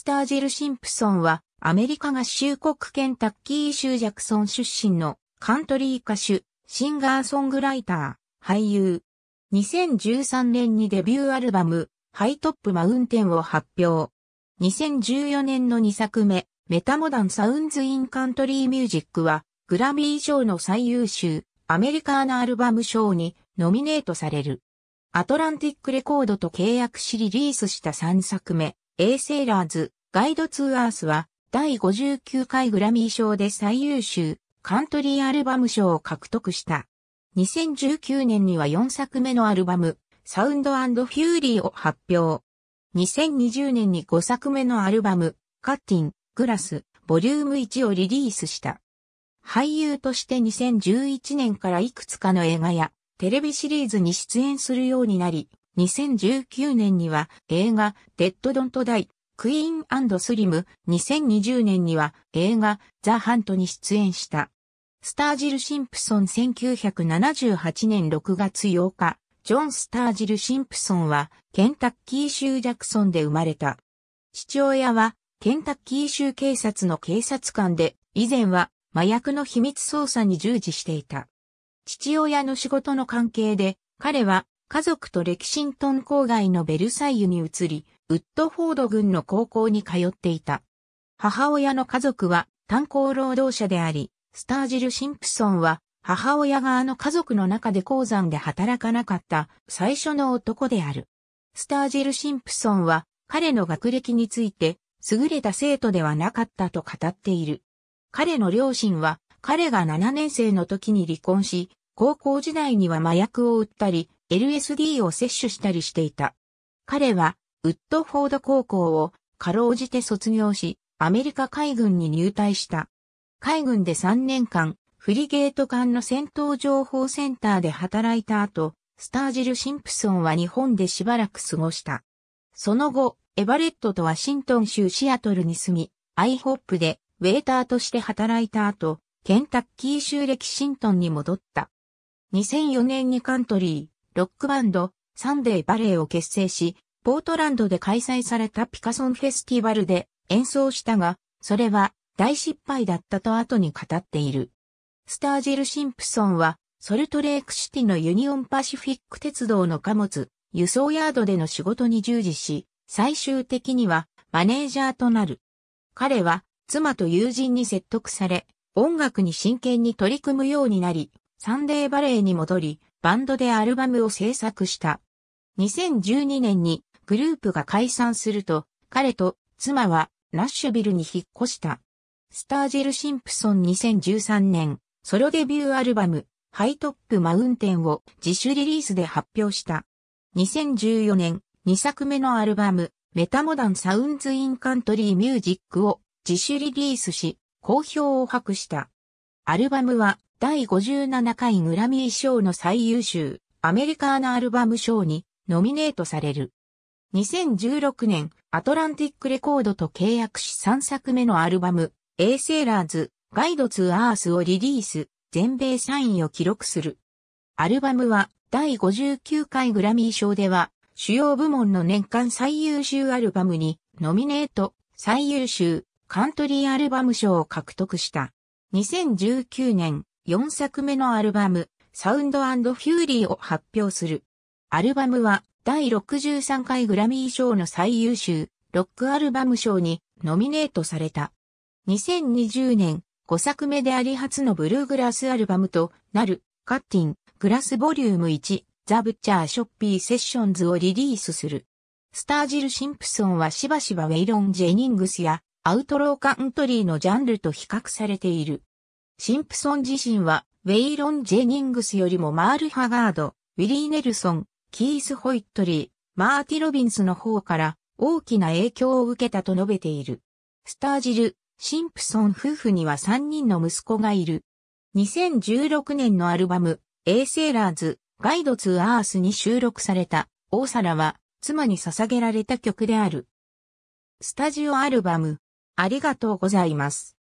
スタージル・シンプソンは、アメリカ合衆国ケンタッキー州ジャクソン出身のカントリー歌手、シンガーソングライター、俳優。2013年にデビューアルバム、ハイトップマウンテンを発表。2014年の2作目、メタモダンサウンズ・イン・カントリー・ミュージックは、グラミー賞の最優秀、アメリカーナ・アルバム賞にノミネートされる。アトランティックレコードと契約しリリースした3作目、エーセーラーズ、ガイドツーアースは、第59回グラミー賞で最優秀、カントリーアルバム賞を獲得した。2019年には4作目のアルバム、サウンドフューリーを発表。2020年に5作目のアルバム、カッティン、グラス、ボリューム1をリリースした。俳優として2011年からいくつかの映画やテレビシリーズに出演するようになり、2019年には映画デッドドントダイ、クイーンスリム、2020年には映画ザ・ハントに出演した。スタージル・シンプソン1978年6月8日、ジョン・スタージル・シンプソンはケンタッキー州ジャクソンで生まれた。父親はケンタッキー州警察の警察官で、以前は麻薬の秘密捜査に従事していた。父親の仕事の関係で、彼は家族とレキシントン郊外のベルサイユに移り、ウッドフォード軍の高校に通っていた。母親の家族は炭鉱労働者であり、スタージル・シンプソンは母親があの家族の中で鉱山で働かなかった最初の男である。スタージル・シンプソンは彼の学歴について優れた生徒ではなかったと語っている。彼の両親は彼が7年生の時に離婚し、高校時代には麻薬を売ったり、LSD を摂取したりしていた。彼は、ウッドフォード高校を、かろうじて卒業し、アメリカ海軍に入隊した。海軍で3年間、フリゲート艦の戦闘情報センターで働いた後、スタージル・シンプソンは日本でしばらく過ごした。その後、エバレットとワシントン州シアトルに住み、アイホップでウェイターとして働いた後、ケンタッキー州レキシントンに戻った。2004年にカントリー。ロックバンド、サンデーバレーを結成し、ポートランドで開催されたピカソンフェスティバルで演奏したが、それは大失敗だったと後に語っている。スタージル・シンプソンは、ソルトレークシティのユニオンパシフィック鉄道の貨物、輸送ヤードでの仕事に従事し、最終的にはマネージャーとなる。彼は妻と友人に説得され、音楽に真剣に取り組むようになり、サンデーバレーに戻り、バンドでアルバムを制作した。2012年にグループが解散すると、彼と妻はナッシュビルに引っ越した。スタージェル・シンプソン2013年、ソロデビューアルバム、ハイトップ・マウンテンを自主リリースで発表した。2014年、2作目のアルバム、メタモダン・サウンズ・イン・カントリー・ミュージックを自主リリースし、好評を博した。アルバムは第57回グラミー賞の最優秀アメリカーナアルバム賞にノミネートされる。2016年、アトランティックレコードと契約し3作目のアルバム、エーセーラーズ、ガイドツーアースをリリース、全米3位を記録する。アルバムは、第59回グラミー賞では、主要部門の年間最優秀アルバムに、ノミネート、最優秀、カントリーアルバム賞を獲得した。2019年4作目のアルバム、サウンドフューリーを発表する。アルバムは第63回グラミー賞の最優秀ロックアルバム賞にノミネートされた。2020年5作目であり初のブルーグラスアルバムとなるカッティングラスボリューム1ザ・ブッチャー・ショッピー・セッションズをリリースする。スタージル・シンプソンはしばしばウェイロン・ジェニングスやアウトローカントリーのジャンルと比較されている。シンプソン自身は、ウェイロン・ジェニングスよりもマール・ハガード、ウィリー・ネルソン、キース・ホイットリー、マーティ・ロビンスの方から大きな影響を受けたと述べている。スタージル、シンプソン夫婦には3人の息子がいる。2016年のアルバム、エーセーラーズ、ガイドツーアースに収録された、大皿は、妻に捧げられた曲である。スタジオアルバム、ありがとうございます。